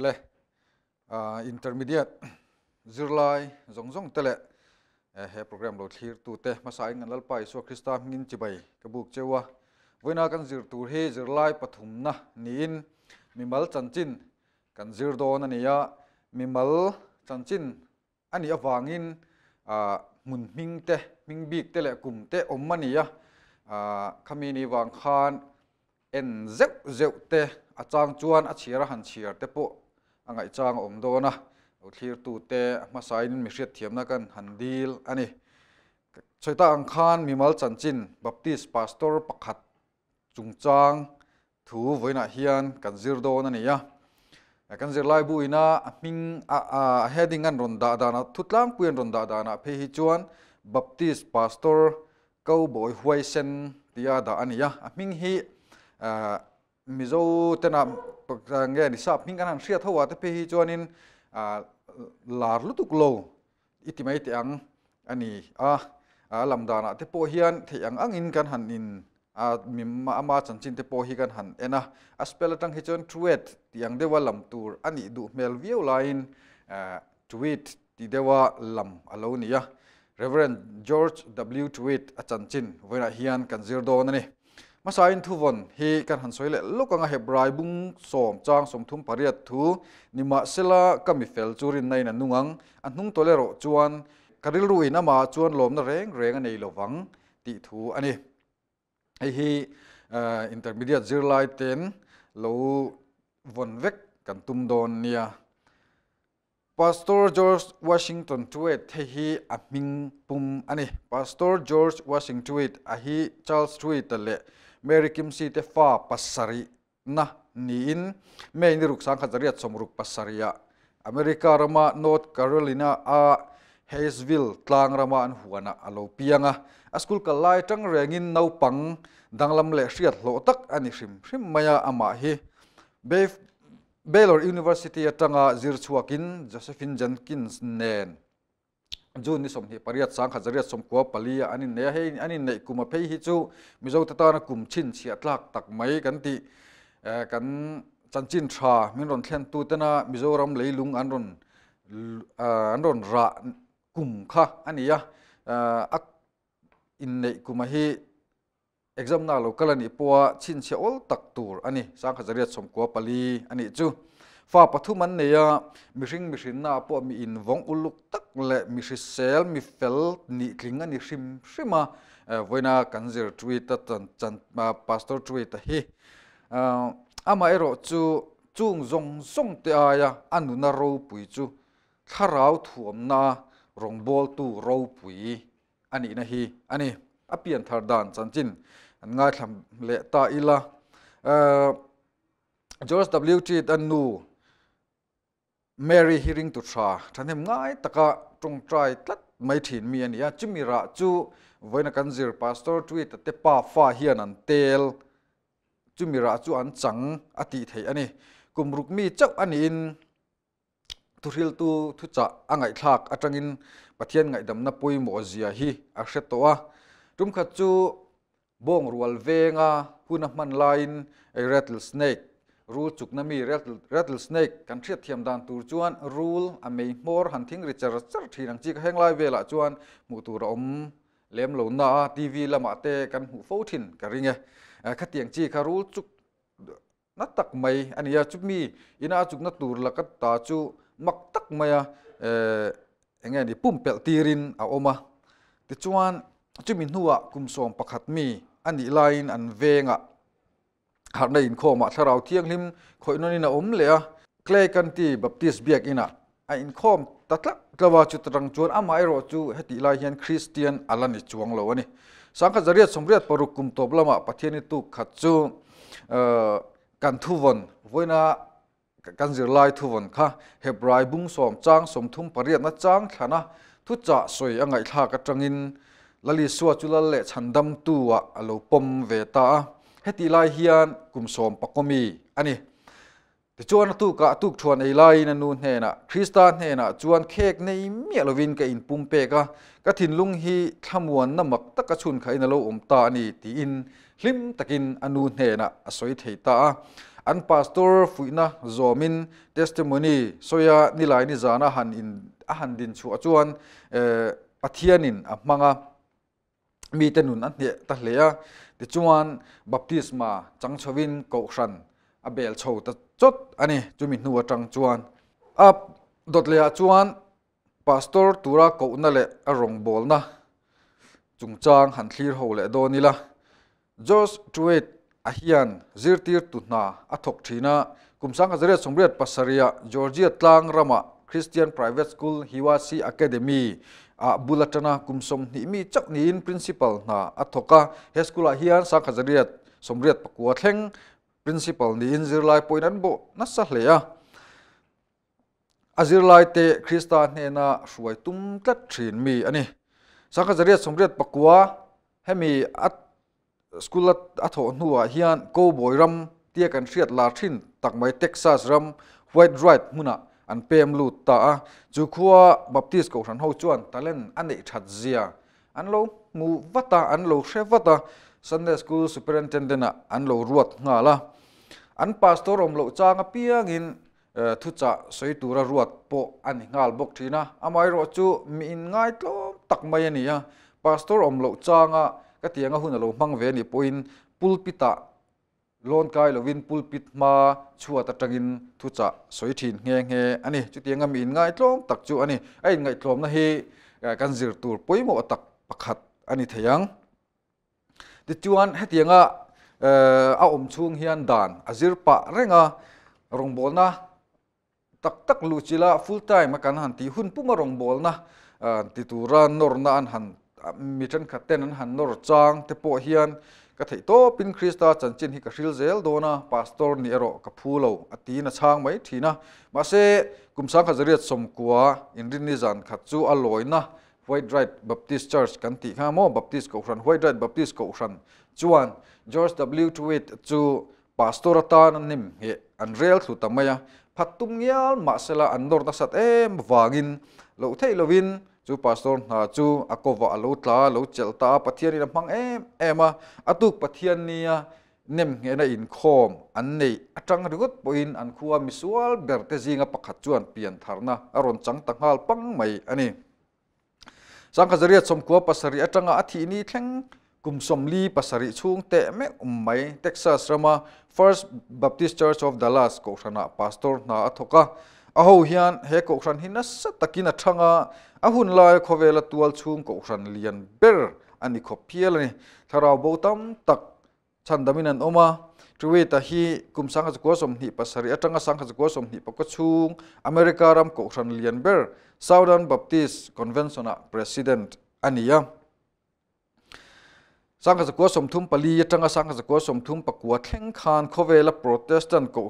le à, intermediate zirlai zong zong tele he program lo thlir tu te masai ngan lal pai so krista ngin chibai kabuk chewa voina kan zir tur he zirlai pathum na niin mimal chanchin kan zir don ania mimal chanchin ani awangin a à, mun ming te ming bik te le kum te omania a khamini wang à, khan en zeu zeu te achang chuan achira han chiar te po ngai chang om do na thir tu te ma sain mi khret thiam na kan handil ani choita ang khan mi mal chan chin baptist pastor pakhat chung chang thu voina hian kan zir do na ya kan zir lai bu ina ming a a heading an ron da da na thutlang puen ron da da na phe hi chuan baptist pastor cowboy huai sen tia da ani ya a ming hi mizo tena pagsangge ni sa ping kanan sia thowa te pehi chuanin a lar lu tuk lo itimai te ang ani a a lamdana te po hian the ang ang in kan han in a mim ma ama chan chin te po hi kan han ena a spell atang hi chuan truet tiang dewa lam tur ani du mel view line tweet ti dewa lam alonia reverend george w tweet a chan chin hian kan zir do ni มาสายทุวันฮีกันหันสวยเละลูกงาเฮบรายบุงสมจางสมทุมปริยัตทูนิมาเซลาก็มีเฟลจูรินในนันนุงังอันนุ่งตัวเลโรจวนกริลรุยนามาจวนลมนเร่งเร่งอันนี้ลวังติทูอันนี้ไอฮีอินเตอร์มีเดียจิรไลเตนโลวันเวกกันตุมโดนเนีย Pastor George Washington Tweed thì hi à minh pum anh Pastor George Washington Tweed à hi Charles Tweed tờ lệ merikim si te fa pasari na niin me ni ruk sang khajari at som ruk pasari ya america rama north carolina a hayesville tlang rama an huana alo pianga a school ka lai tang rengin nau pang danglam le hriat lo tak ani hrim hrim maya ama hi be Baylor University atanga zirchuakin Josephine Jenkins nen जो निसम हे परियत सांग खजरे सम को पलिया अनि ने हे अनि ने कुमा फे हि चो मिजो ततान कुम छिन छिया तलाक तक मै गंति कन चंचिन थ्रा मिनरोन थ्लेन तु तना मिजोरम लेलुंग अनरोन अनरोन रा कुम खा अनि या अ इन ने कुमा हे एग्जाम ना fa pathuman ne mishing mishin na po mi in wong uluk tak le mi sel mi fel ni klinga shim shima voina kanzer twita tan chan ma pastor twita hi ama ero chu chung zong song te a anu na ro pui chu tharau thuam na rong bol tu pui ani ani George Mary hearing to tra thanem ngai taka tung trai tlat mai thin mi ania chimi ra chu voina kan pastor tweet te pa fa hian an tel chimi chu an chang ati thei ani kumruk mi chak ani in thuril tu thu cha angai thak atangin pathian ngai dam na pui mo zia hi a she to wa tum kha chu bong rual venga hunah line a snake rule chuk nami rattle rattle snake kan thia thiam dan tur chuan rule a mei mor han thing richer char thirang chi ka heng lai vela chuan mu tur om lem lo na tv lama te kan hu fo thin ka ring e. eh, a kha tiang chi ka rule chuk na tak mai ani ya chuk mi ina chuk na tur la ka ta chu mak tak mai a eh engai ni pum pel tirin a oma ti chuan chu min hua kum som pakhat mi ani line an venga ah. หากในอินโคมาชาเราเที่ยงลิมคอยนนี่นะอมเลยอะเคล้กันที่บบติสเบียกอินะไออินโคมตัดละกว่าจุดรังจวนอามาไอรจูเฮติลาเฮียนคริสเตียนอัลันิจวงเลวนี่สังขจริยสมเรียปรุกุมตบละมาปะเทียนิตุขัดจูกันทุวันวัน่ะกันจิรไลทุวันค่ะเฮบรายบุ้งสมจ้างสมทุ่มปริยัตนะจ้างขนะทุจ่าสวยยังไอทากระจังอินลลิสวจุลเลชันดัมตัวอโลปมเวตา hết tỷ lai hiền cùng xóm bắc công mi anh ấy chuan tu cả tu chuan ấy lai nên luôn hè nà Kristan hè nà chuan khác này miệt lo viên cái in bùng bê cả cái thìn lung hi tham muốn nằm mặc tất cả chun cái in lo um ta in lim tất in anh luôn hè an pastor phụ zoomin testimony soya nilai ni zana han in a han din chu มีแต่นุนอันเนี่ยตะเลียติจวนบัพติสมาจังชวินกอกชันอเบลโชตะจดอันนี้จุมินัวจังจวนอับดดเลียจวนพาสตอร์ตุระกอกนั่นแหละอรงบอลนะจุงจางหันคลีร์โฮเลโดนี่ละจอสทเวตอาฮิยันซิรติรตุนาอัทกทีนาคุมสังกัจเรศสมเด็จปัสสริยาจอร์เจียตลางรามาคริสเตียนไพรเวทสคูลฮิวาซีอะคาเดมี a bulatana kumsom ni mi chak ni in principal na athoka he school a hian sa khajariat somriat pakua theng principal ni in zirlai poinan bo na sa hleya azirlai te khrista ne na ruai tum tla thrin mi ani sa khajariat somriat pakua he mi at school at atho nuwa hian ko boiram tia kan riat la texas ram white right muna an pem lu ta a chu khuwa baptist ko san ho chuan talent an nei that zia an lo mu vata an lo she vata sunday school superintendent an lo ruat nga la an pastor om lo chang a piang in e, thu cha soi po an ngal bok thina amai ro chu mi ngai to tak mai ania pastor om lo chang a ka tianga hun lo mang ve ni point pulpita lon kai lovin pulpit ma chuat atangin thu cha soi thin nge nge ani chutiangam in ngai tlom tak chu ani ai ngai tlom na hi kan zir tur poimo tak pakhat ani theyang de chuan hetianga eh, a om chung hian dan azir pa renga rong bolna tak tak lu chila full time kan han ti hun puma rong bolna eh, ti tura nor na an han mi chan khaten an han nor chang te po hian kathei to pin khrista chanchin hi ka hril zel dona pastor ni ero ka phulo atina chang mai thina mase kumsa kha jari som kwa indrin ni jan khachu aloina white right baptist church kan ti kha mo baptist ko hran white right baptist ko hran chuan george w tweet chu pastor atan nim he anrel thu tamaya phatum ngial ma sela andor ta sat em wangin lo thei lovin Tu pastor na chu akowa alotla lo chelta pathian in mang em ema atuk pathian nia nem nge na in khom an nei atang rigot poin an khuwa misual bertezinga pakhat chuan pian tharna aron chang tangal pang mai ani sang khazariat somkuwa pasari atanga athi ni thleng kumsom li pasari chung te me ummai texas rama first baptist church of dallas ko thana pastor na athoka aho hian he ko khran hin na sa takin a thanga a hun lai kho ve la tual chung ko khran lian ber ani kho phial ni thara bo tam tak chan damin an oma truwe ta hi kum sang ha ko som ni pasari atanga sang ha ko som ni pa ko chung america ram ko khran lian ber southern baptist convention a president ani ya sang som thum pali atanga som thum pa kwa thleng khan kho ve la protestant ko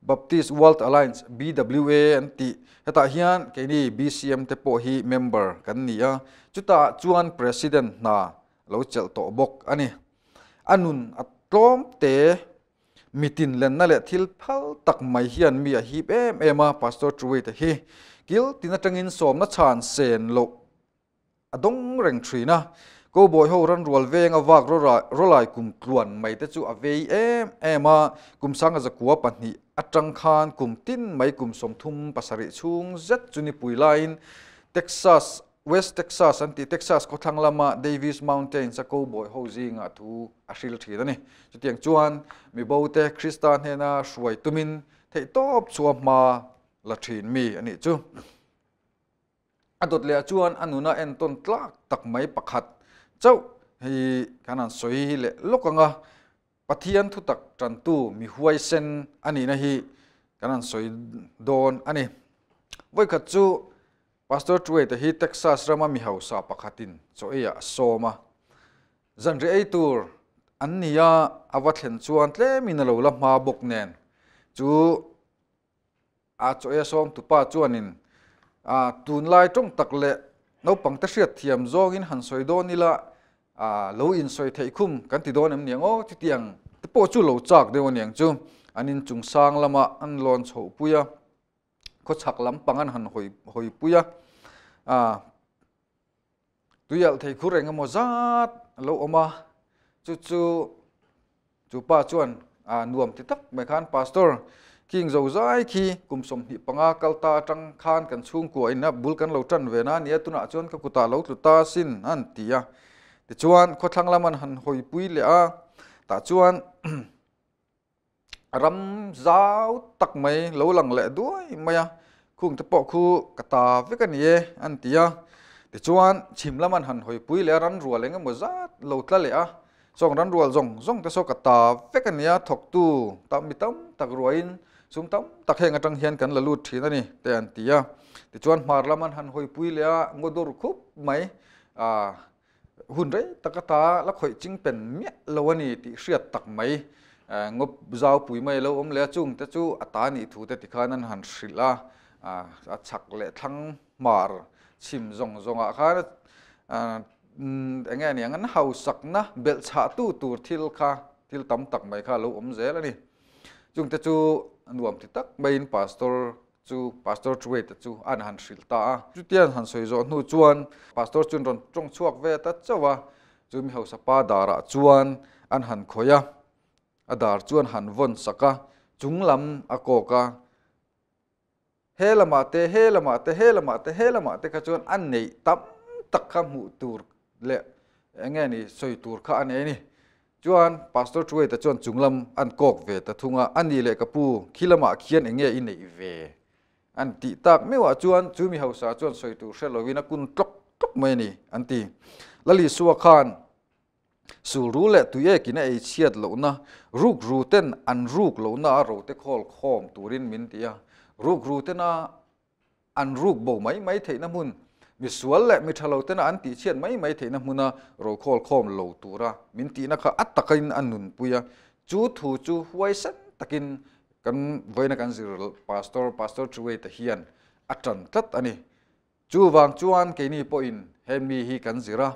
Baptist World Alliance BWA anti eta hian ke ni BCM te po hi member kan ni ya chuta chuan president na lo chel to bok ani ah, anun atlom te mitin len na le thil phal tak mai hian mi a hi em em a pastor true te hi kil tinatangin som na chan sen lo adong reng thri na Cô ko boy ho ran rual veng awak ro ro lai kum mấy mai chú chu avei em ema kum à. sanga zakua panhi atang khan kum tin mấy kum som thum pasari chung zet chuni pui line texas west texas anti texas ko thanglama davis mountain sa ko boy ho zinga thu ashil thi Chú Tiếng chuan mi bote christian hena shwai tumin thei top chuwa ma la thin mi ani chu adot le chuan anuna en ton tlak tak mai pakhat chau hi kanan soi le lokanga pathian thu tak tran tu mi huai sen ani na hi kanan soi don ani voi kha chu pastor tuwe ta hi texas rama mi hau sa pakhatin cho e ya so ma zan re ei tur an ya awa thlen tle mi na la ma bok a cho e som tu pa chuan a tun lai tung tak le no pang ta shiat thiam zong in à lâu in soi thấy khum cái thì đó nem niang ô thì tiếng thì bộ chú lâu chạc đều niang chú anh in chung sang lama an lon sầu puya có chắc lắm bằng anh hàn hồi hồi puya à tuy vậy thấy khu rèn mò zat lâu oma chú chú chú ba chuan à nuông thì tắc mấy khán pastor khi dầu dai khi cùng sông hi panga kalta trăng khan kan chung của anh bul kan lâu trần về na nia tu anh các cụ ta lâu tu ta anh an tia tichuan kau lam an han hoipui le a ta chuan ram zau tak mai lo lang le duai mai a khung te paw khu kata vek ye an tia tichuan chim lam an han hoipui le ran rual eng mo zat lo tla le a song ran rual zong zong te so kata vek an ya thok tu ta mitam tak ruain sum tam tak he ngatang hian kan la lut thina ni te an tia tichuan hmar lam an han hoipui le a ngodur khup mai หุ่นไรตะกตาและข่อยจิงเป็นเมียลวนี่ติเสียตักไหมงบเจ้าปุ๋ยไม่แล้วอมเลี้ยจุงแต่จูอัตานี่ถูแต่ติขานั้นหันสิละอ่าฉักเละทั้งมารชิมจงจงอ่ะคาอ่าเงี้ยเนี่ยงั้นเฮาสักนะเบลชาตูตูทิลค่ะทิลตั้มตักไหมค่ะแล้วอมเจแล้วนี่จุงแต่จูน่วมติตักใบอินพาสตอร์ chu pastor chuwe te chu an han shil ta a chu tian han soi zo nu chuan pastor chun ron chong chuak ve ta chowa chu mi ho sapa dara ah chuan an han khoya a dar chuan han von saka chunglam a koka helama te helama te helama te helama te ka chuan an nei tam tak kha mu tur le enge ni soi tur kha ane ni chuan pastor chuwe ta chuan chunglam an kok ve ta thunga ani le kapu khilama khian enge i nei ve อันตีตักไม่ว่าจวนจูมีเฮาสาจวนสวยตูเสลวินกุลตกตกไม่นี่อันตีละลีสวะคานสูรู้และตุเอกินไอเชียดลนะรูกรูเต้นอันรูกลนะเราตะคอลคอมตูรินมินเตียรูกรูเตนะอันรูกบ่ไม่ไม่เทนมุนมิสวนและมิทะเลาเตนะอันตีเชียดไม่ไม่เทนมุนะเราคอลคอมลตูระมินตีนะคะอัตตะกินอันนุนปุยะจูถูจูหวยเส้นตะกิน kan voina kan zirul pastor pastor chuwei ta hian atan tlat ani chu chu chuan cái ni po in hem mi hi kan zira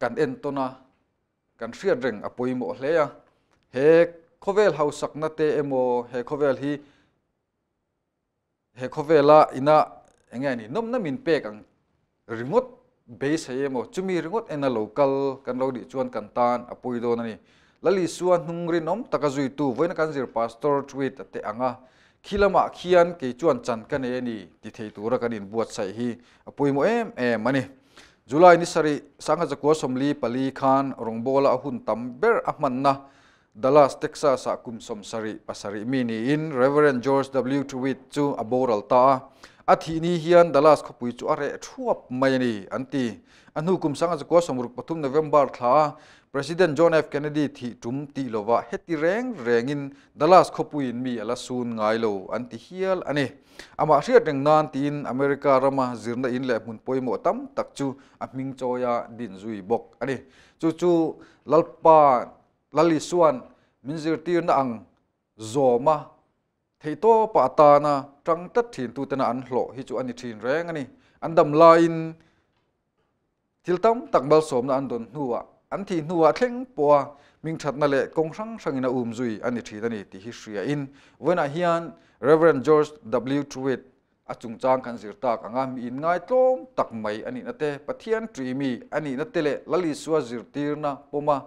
kan en tona kan hriat reng apoi à mo hleya à. he khovel hausak na te emo he khovel hi he khovela à, ina enge ni nom na min pe kang remote base he emo chumi remote ena local kan lo di chuan kan tan apoi don ani lali suan hungrin om takazui tu voin kan zir pastor tweet te anga khilama khian ke chuan chan kan e ni ti thei tu ra kan in buat sai hi apui mo em e mani july ni sari sanga jakua somli pali khan rongbola ahun tamber ahman na dallas texas a kum som sari pasari mini in reverend george w tweet chu aboral ta athi ni hian dallas khopui chu are thuap mai ni anti anu kum sanga jakua somruk pathum november tha President John F. Kennedy thi tum ti lova heti reng rengin dalas khopu in mi ala sun ngai lo anti hial ane ama hria teng nan tin America rama zirna in le mun poimo tam takchu a ming choya din zui bok ane chu chu lalpa lali suan minzir ti na ang zoma theito pa ta na tang tat thin tu tana an hlo hi chu ani thin reng ani andam line thiltam takbal som na andon huwa anh thì thi nuwa thleng pua ming thatna công kong sang sangina um zui ani thì dani ti hi shria in wena hiền reverend george w truitt achung chang kan zir tak anh mi in ngay tlom tak mai anh na te pathian tri dreamy anh na nè le lali suy suwa zir tirna poma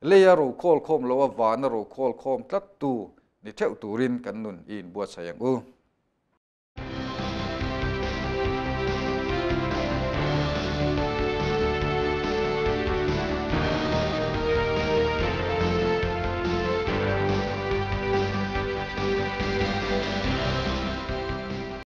leya ro kol khom lo wa na ro call khom tlat tu ni theu turin kan nun in bua sayang u